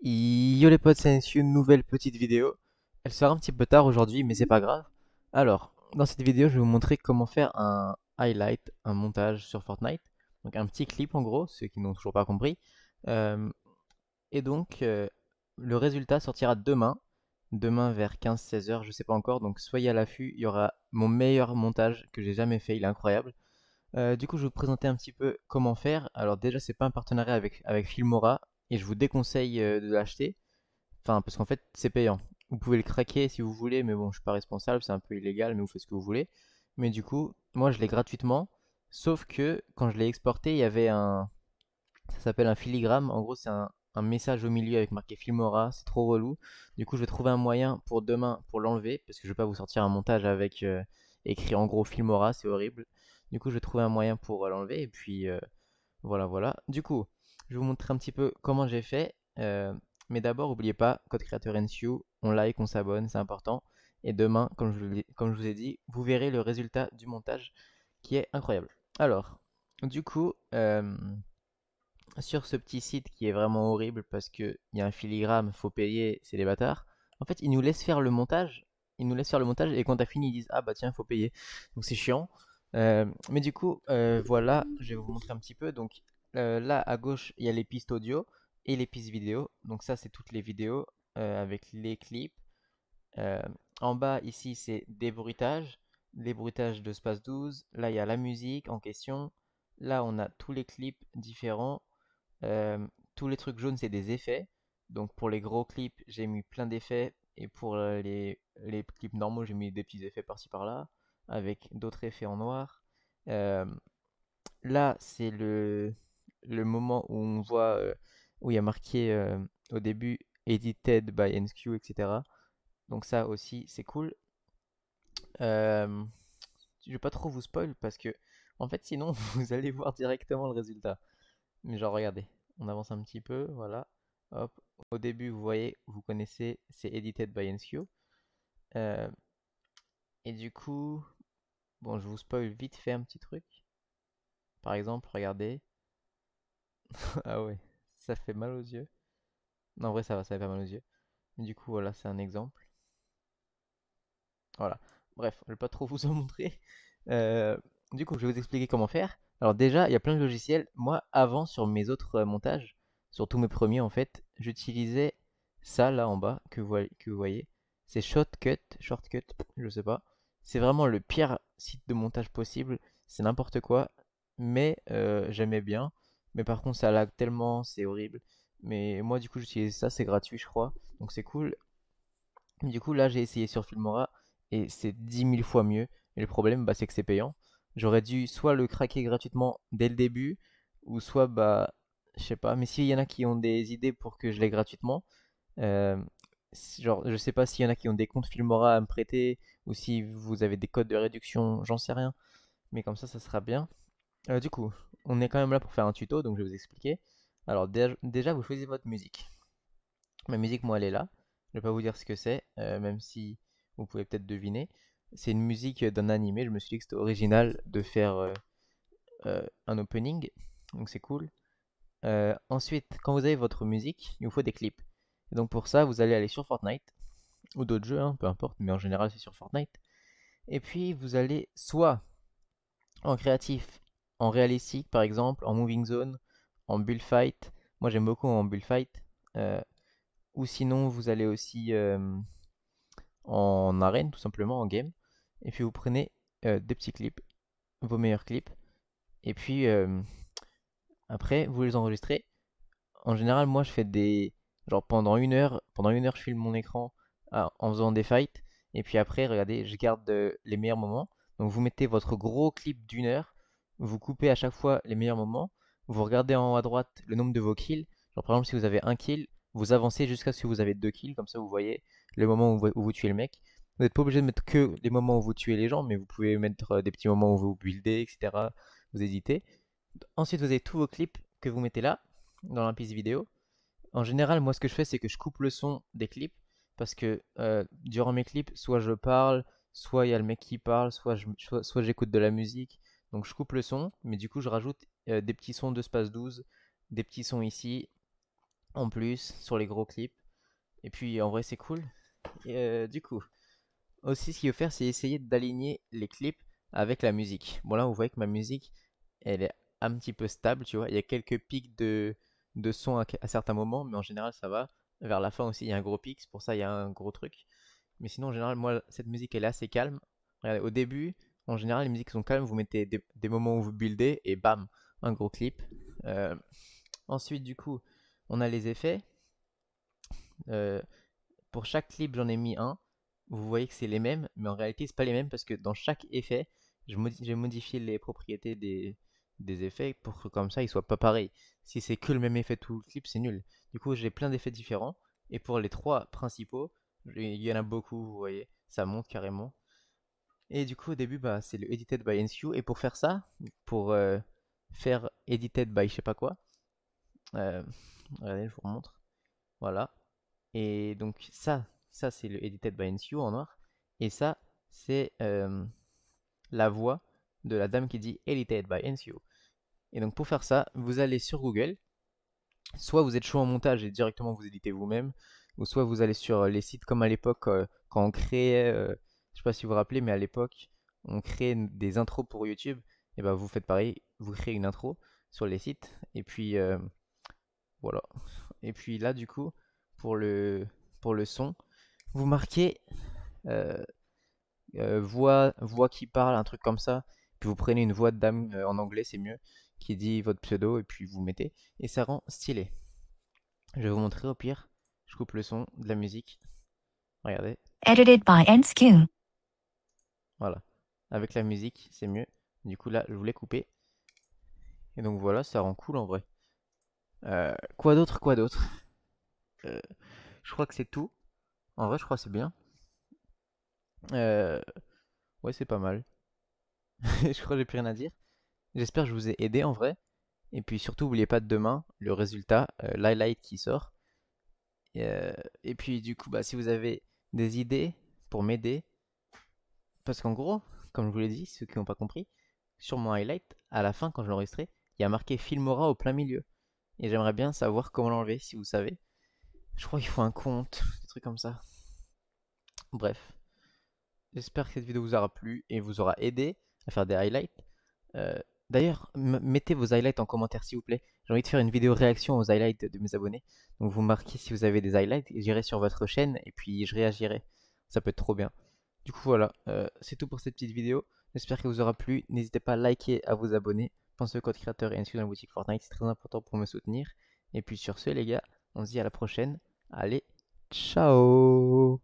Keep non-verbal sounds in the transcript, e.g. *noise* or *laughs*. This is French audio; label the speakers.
Speaker 1: Yo les potes, c'est une nouvelle petite vidéo. Elle sera un petit peu tard aujourd'hui, mais c'est pas grave. Alors, dans cette vidéo, je vais vous montrer comment faire un highlight, un montage sur Fortnite. Donc un petit clip en gros, ceux qui n'ont toujours pas compris. Euh, et donc, euh, le résultat sortira demain. Demain vers 15-16 h je sais pas encore. Donc soyez à l'affût, il y aura mon meilleur montage que j'ai jamais fait, il est incroyable. Euh, du coup, je vais vous présenter un petit peu comment faire. Alors déjà, c'est pas un partenariat avec, avec Filmora, et je vous déconseille euh, de l'acheter. Enfin, parce qu'en fait, c'est payant. Vous pouvez le craquer si vous voulez, mais bon, je suis pas responsable, c'est un peu illégal, mais vous faites ce que vous voulez. Mais du coup, moi, je l'ai gratuitement. Sauf que quand je l'ai exporté, il y avait un. Ça s'appelle un filigramme En gros, c'est un, message au milieu avec marqué Filmora. C'est trop relou. Du coup, je vais trouver un moyen pour demain pour l'enlever. Parce que je vais pas vous sortir un montage avec euh, écrit en gros Filmora. C'est horrible. Du coup, je vais trouver un moyen pour euh, l'enlever. Et puis, voilà, voilà. Du coup, je vais vous montrer un petit peu comment j'ai fait. Euh, mais d'abord, n'oubliez pas, code créateur NCU, on like, on s'abonne, c'est important. Et demain, comme je, comme je vous ai dit, vous verrez le résultat du montage qui est incroyable. Alors, du coup, euh, sur ce petit site qui est vraiment horrible parce qu'il y a un filigrame, faut payer, c'est des bâtards. En fait, ils nous laissent faire le montage. Ils nous laissent faire le montage et quand t'as fini, ils disent Ah bah tiens, faut payer. Donc c'est chiant. Euh, mais du coup, voilà, je vais vous montrer un petit peu. Donc euh, là à gauche, il y a les pistes audio et les pistes vidéo. Donc ça, c'est toutes les vidéos euh, avec les clips. Euh, en bas, ici, c'est des Les bruitages de Space 12. Là, il y a la musique en question. Là, on a tous les clips différents. tous les trucs jaunes, c'est des effets. Donc pour les gros clips, j'ai mis plein d'effets. Et pour les, les clips normaux, j'ai mis des petits effets par-ci par-là. Avec d'autres effets en noir. là, c'est le le moment où on voit, euh, où il y a marqué euh, au début edited by NQ, etc. Donc ça aussi, c'est cool. Euh, je vais pas trop vous spoil parce que, en fait, sinon, *laughs* vous allez voir directement le résultat. Mais genre, regardez, on avance un petit peu, voilà. Hop, au début, vous voyez, vous connaissez, c'est edited by NQ. et du coup, bon, je vous spoil vite fait un petit truc. Par exemple, regardez, *laughs* Ah ouais, ça fait mal aux yeux. Non, en vrai, ça va, ça fait pas mal aux yeux. Mais du coup, voilà, c'est un exemple. Voilà. Bref, je vais pas trop *laughs* vous en montrer. Euh, du coup, je vais vous expliquer comment faire. Alors déjà, il y a plein de logiciels. Moi, avant, sur mes autres euh, montages, sur tous mes premiers, en fait, j'utilisais ça, là, en bas, que vous, que vous voyez. C'est Shortcut, Shortcut, je sais pas. C'est vraiment le pire site de montage possible. C'est n'importe quoi, mais euh, j'aimais bien. Mais par contre, ça lag tellement, c'est horrible. Mais moi, du coup, j'utilise ça, c'est gratuit, je crois. Donc c'est cool. Du coup, là, j'ai essayé sur Filmora et c'est 10 000 fois mieux. Mais le problème, bah, c'est que c'est payant. J'aurais dû soit le craquer gratuitement dès le début, ou soit, bah, je sais pas. Mais s'il y en a qui ont des idées pour que je l'ai gratuitement, euh, genre, je sais pas s'il y en a qui ont des comptes Filmora à me prêter, ou si vous avez des codes de réduction, j'en sais rien. Mais comme ça, ça sera bien. Euh, du coup, on est quand même là pour faire un tuto, donc je vais vous expliquer. Alors déjà, vous choisissez votre musique. Ma musique, moi, elle est là. Je ne vais pas vous dire ce que c'est, euh, même si vous pouvez peut-être deviner. C'est une musique d'un animé. Je me suis dit que c'était original de faire euh, un opening, donc c'est cool. ensuite, quand vous avez votre musique, il vous faut des clips. donc pour ça, vous allez aller sur Fortnite, ou d'autres jeux, hein, peu importe, mais en général c'est sur Fortnite. Et puis vous allez soit en créatif en réalistique par exemple, en moving zone, en bullfight. Moi j'aime beaucoup en bullfight. fight euh, ou sinon vous allez aussi euh, en arène tout simplement, en game. Et puis vous prenez euh, des petits clips, vos meilleurs clips. Et puis après vous les enregistrez. En général moi je fais des... Genre pendant une heure, pendant une heure je filme mon écran en faisant des fights. Et puis après regardez je garde les meilleurs moments. Donc vous mettez votre gros clip d'une heure vous coupez à chaque fois les meilleurs moments, vous regardez en haut à droite le nombre de vos kills. par exemple si vous avez un kill, vous avancez jusqu'à ce que vous avez deux kills, comme ça vous voyez le moment où vous, tuez le mec. Vous n'êtes pas obligé de mettre que les moments où vous tuez les gens, mais vous pouvez mettre euh, des petits moments où vous buildez, etc. Vous hésitez Ensuite, vous avez tous vos clips que vous mettez là, dans la piste vidéo. En général, moi, ce que je fais, c'est que je coupe le son des clips, parce que euh, durant mes clips, soit je parle, soit il y a le mec qui parle, soit j'écoute soit, de la musique, donc je coupe le son, mais du coup je rajoute euh, des petits sons de Space 12, des petits sons ici, en plus, sur les gros clips. Et puis en vrai c'est cool. Euh, du coup, aussi ce qu'il faut faire c'est essayer d'aligner les clips avec la musique. Bon là vous voyez que ma musique elle est un petit peu stable, tu vois. Il y a quelques pics de, de son à, certains moments, mais en général ça va. Vers la fin aussi il y a un gros pic, c'est pour ça il y a un gros truc. Mais sinon en général moi cette musique elle est assez calme. Regardez, au début en général, les musiques sont calmes, vous mettez des, moments où vous buildez et bam, un gros clip. Euh, ensuite, du coup, on a les effets. Euh, pour chaque clip, j'en ai mis un. Vous voyez que c'est les mêmes, mais en réalité, c'est pas les mêmes parce que dans chaque effet, j'ai modifié, les propriétés des, effets pour que comme ça, ils soient pas pareils. Si c'est que le même effet tout le clip, c'est nul. Du coup, j'ai plein d'effets différents. Et pour les trois principaux, il y en a beaucoup, vous voyez, ça monte carrément. Et du coup, au début, bah, c'est le edited by NCU. Et pour faire ça, pour euh, faire edited by je sais pas quoi, euh, regardez, je vous remontre. Voilà. Et donc, ça, ça c'est le edited by NCU en noir. Et ça, c'est euh, la voix de la dame qui dit edited by NCU. Et donc, pour faire ça, vous allez sur Google. Soit vous êtes chaud en montage et directement vous éditez vous-même, ou soit vous allez sur les sites comme à l'époque quand on créait je sais pas si vous vous rappelez, mais à l'époque, on créait des intros pour YouTube. Et ben, vous faites pareil, vous créez une intro sur les sites. Et puis, euh, voilà. Et puis là, du coup, pour le, pour le son, vous marquez euh, euh, voix, voix qui parle, un truc comme ça. Puis vous prenez une voix de dame en anglais, c'est mieux, qui dit votre pseudo, et puis vous mettez. Et ça rend stylé. Je vais vous montrer au pire. Je coupe le son de la musique. Regardez. Edited by avec la musique, c'est mieux. Du coup, là, je voulais couper. Et donc voilà, ça rend cool en vrai. Euh, quoi d'autre, quoi d'autre euh, Je crois que c'est tout. En vrai, je crois que c'est bien. Euh, ouais, c'est pas mal. *laughs* je crois que j'ai plus rien à dire. J'espère que je vous ai aidé en vrai. Et puis surtout, n'oubliez pas de demain le résultat, l'highlight qui sort. Et, puis du coup, bah, si vous avez des idées pour m'aider, parce qu'en gros, comme je vous l'ai dit, ceux qui n'ont pas compris, sur mon highlight, à la fin quand je l'enregistrais, il y a marqué Filmora au plein milieu. Et j'aimerais bien savoir comment l'enlever si vous savez. Je crois qu'il faut un compte, des trucs comme ça. Bref. J'espère que cette vidéo vous aura plu et vous aura aidé à faire des highlights. Euh, d'ailleurs, mettez vos highlights en commentaire s'il vous plaît. J'ai envie de faire une vidéo réaction aux highlights de mes abonnés. Donc vous marquez si vous avez des highlights, j'irai sur votre chaîne et puis je réagirai. Ça peut être trop bien. Du coup voilà, euh, c'est tout pour cette petite vidéo. J'espère qu'elle vous aura plu. N'hésitez pas à liker, à vous abonner. Pensez au code créateur et inscrivez dans la boutique Fortnite, c'est très important pour me soutenir. Et puis sur ce les gars, on se dit à la prochaine. Allez, ciao